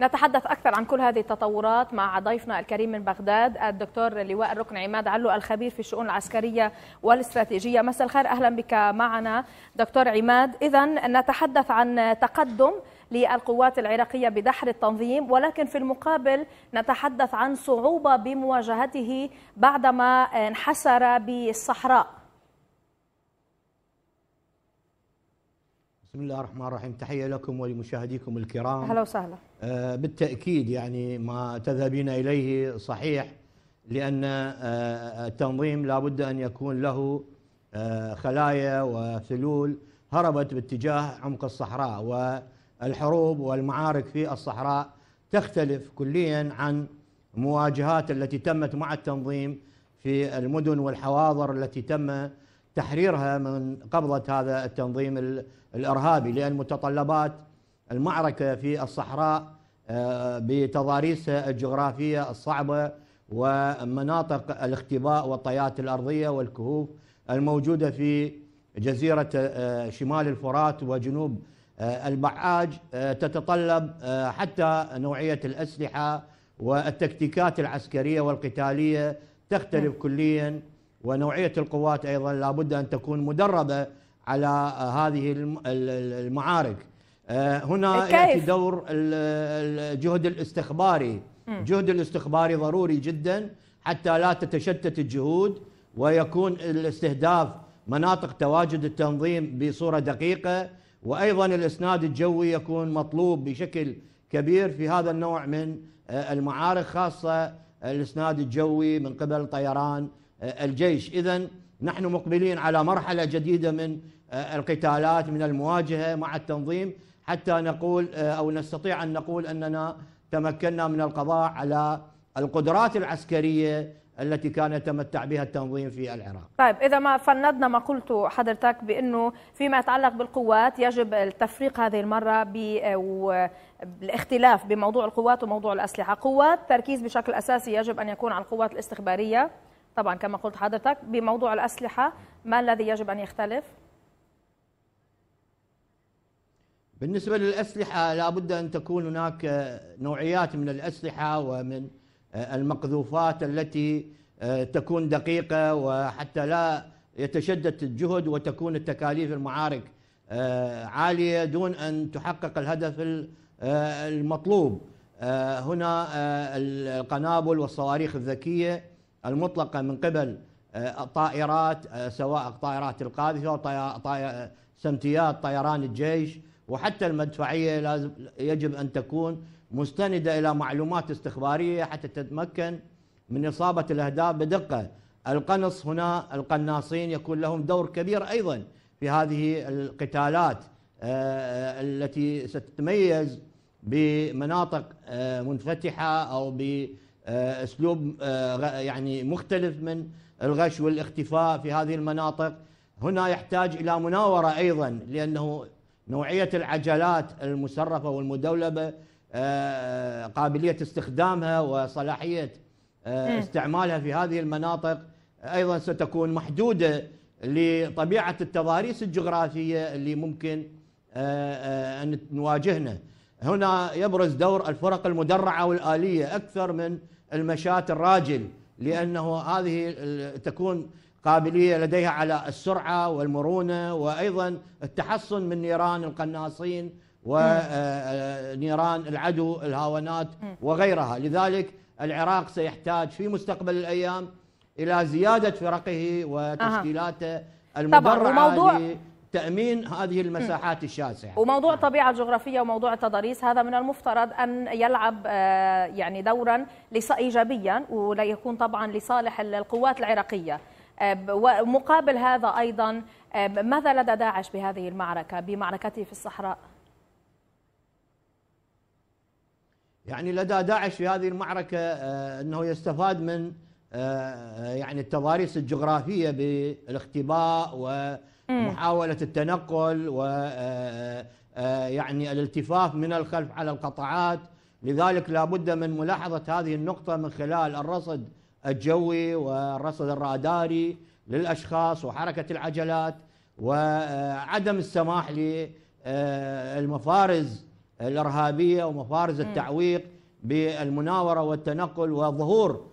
نتحدث أكثر عن كل هذه التطورات مع ضيفنا الكريم من بغداد الدكتور لواء الركن عماد علو الخبير في الشؤون العسكرية والاستراتيجية مساء الخير أهلا بك معنا دكتور عماد إذا نتحدث عن تقدم للقوات العراقية بدحر التنظيم ولكن في المقابل نتحدث عن صعوبة بمواجهته بعدما انحسر بالصحراء بسم الله الرحمن الرحيم تحية لكم ولمشاهديكم الكرام أهلا وسهلا آه بالتأكيد يعني ما تذهبين إليه صحيح لأن آه التنظيم لابد أن يكون له آه خلايا وسلول هربت باتجاه عمق الصحراء والحروب والمعارك في الصحراء تختلف كليا عن مواجهات التي تمت مع التنظيم في المدن والحواضر التي تم تحريرها من قبضة هذا التنظيم الإرهابي لأن متطلبات المعركة في الصحراء آه، بتضاريسها الجغرافية الصعبة ومناطق الاختباء والطيات الأرضية والكهوف الموجودة في جزيرة آه، شمال الفرات وجنوب آه، البعاج تتطلب حتى نوعية الأسلحة والتكتيكات العسكرية والقتالية تختلف نعم. كلياً ونوعية القوات أيضا لابد أن تكون مدربة على هذه المعارك آه، هنا كيف؟ يأتي دور الجهد الاستخباري الجهد الاستخباري ضروري جدا حتى لا تتشتت الجهود ويكون الاستهداف مناطق تواجد التنظيم بصورة دقيقة وأيضا الإسناد الجوي يكون مطلوب بشكل كبير في هذا النوع من آه، المعارك خاصة الإسناد الجوي من قبل طيران الجيش إذا نحن مقبلين على مرحلة جديدة من آه، القتالات من المواجهة مع التنظيم حتى نقول آه، أو نستطيع أن نقول أننا تمكنا من القضاء على القدرات العسكرية التي كان يتمتع بها التنظيم في العراق طيب إذا ما فندنا ما قلت حضرتك بأنه فيما يتعلق بالقوات يجب التفريق هذه المرة بالاختلاف آه، بموضوع القوات وموضوع الأسلحة قوات تركيز بشكل أساسي يجب أن يكون على القوات الاستخبارية طبعا كما قلت حضرتك بموضوع الأسلحة ما الذي يجب أن يختلف؟ بالنسبة للأسلحة لابد أن تكون هناك نوعيات من الأسلحة ومن آه، المقذوفات التي آه، تكون دقيقة وحتى لا يتشدد الجهد وتكون التكاليف المعارك آه، عالية دون أن تحقق الهدف المطلوب هنا القنابل والصواريخ الذكية المطلقة من قبل الطائرات آه، آه، سواء طائرات القاذفة أو سمتيات طيران الجيش وحتى المدفعية لازم يجب أن تكون مستندة إلى معلومات استخبارية حتى تتمكن من إصابة الأهداف بدقة القنص هنا القناصين يكون لهم دور كبير أيضا في هذه القتالات آه، التي ستتميز بمناطق منفتحة أو بمناطق آه، اسلوب آه، يعني مختلف من الغش والاختفاء في هذه المناطق هنا يحتاج الى مناوره ايضا لانه نوعيه العجلات المسرفه والمدولبه آه، قابليه استخدامها وصلاحيه استعمالها في هذه المناطق ايضا ستكون محدوده لطبيعه التضاريس الجغرافيه اللي ممكن ان نواجهنا هنا يبرز دور الفرق المدرعة والآلية أكثر من المشاة الراجل لأنه هذه تكون قابلية لديها على السرعة والمرونة وأيضا التحصن من نيران القناصين ونيران آه، العدو الهاونات وغيرها لذلك العراق سيحتاج في مستقبل الأيام إلى زيادة فرقه وتشكيلاته المدرعة تامين هذه المساحات الشاسعه وموضوع الطبيعه نعم. الجغرافيه وموضوع التضاريس هذا من المفترض ان يلعب آه، يعني دورا ايجابيا ولا يكون طبعا لصالح القوات العراقيه آه، ومقابل هذا ايضا آه، ماذا لدى داعش بهذه المعركه بمعركته في الصحراء يعني لدى داعش في هذه المعركه انه يستفاد من يعني التضاريس الجغرافيه بالاختباء و محاولة التنقل و آه، آه، آه، يعني الالتفاف من الخلف على القطعات لذلك لابد من ملاحظة هذه النقطة من خلال الرصد الجوي والرصد الراداري للأشخاص وحركة العجلات وعدم السماح للمفارز الإرهابية ومفارز التعويق بالمناورة والتنقل والظهور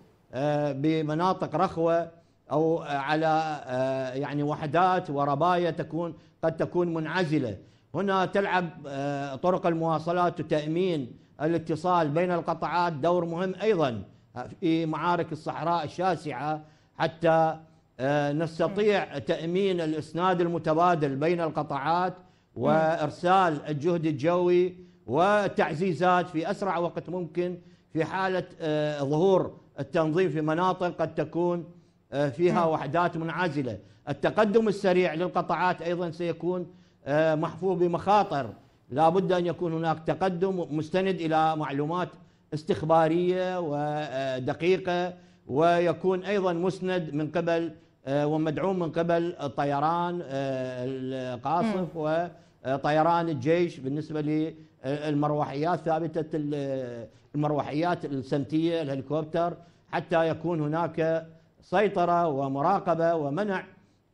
بمناطق رخوة او على آه، يعني وحدات وربايه تكون قد تكون منعزله هنا تلعب آه، طرق المواصلات وتامين الاتصال بين القطاعات دور مهم ايضا في معارك الصحراء الشاسعه حتى آه، نستطيع تامين الاسناد المتبادل بين القطاعات وارسال الجهد الجوي وتعزيزات في اسرع وقت ممكن في حاله ظهور التنظيم في مناطق قد تكون آه، فيها وحدات منعزلة التقدم السريع للقطاعات أيضا سيكون آه، محفوظ بمخاطر لا بد أن يكون هناك تقدم مستند إلى معلومات استخبارية ودقيقة آه، ويكون أيضا مسند من قبل ومدعوم من قبل الطيران القاصف وطيران الجيش بالنسبة للمروحيات ثابتة المروحيات السمتية الهليكوبتر حتى يكون هناك سيطرة ومراقبة ومنع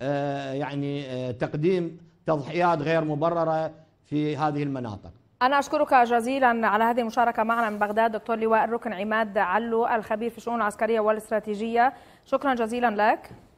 آه، يعني آه، تقديم تضحيات غير مبررة في هذه المناطق أنا أشكرك جزيلا على هذه المشاركة معنا من بغداد دكتور لواء الركن عماد علو الخبير في الشؤون العسكرية والاستراتيجية شكرا جزيلا لك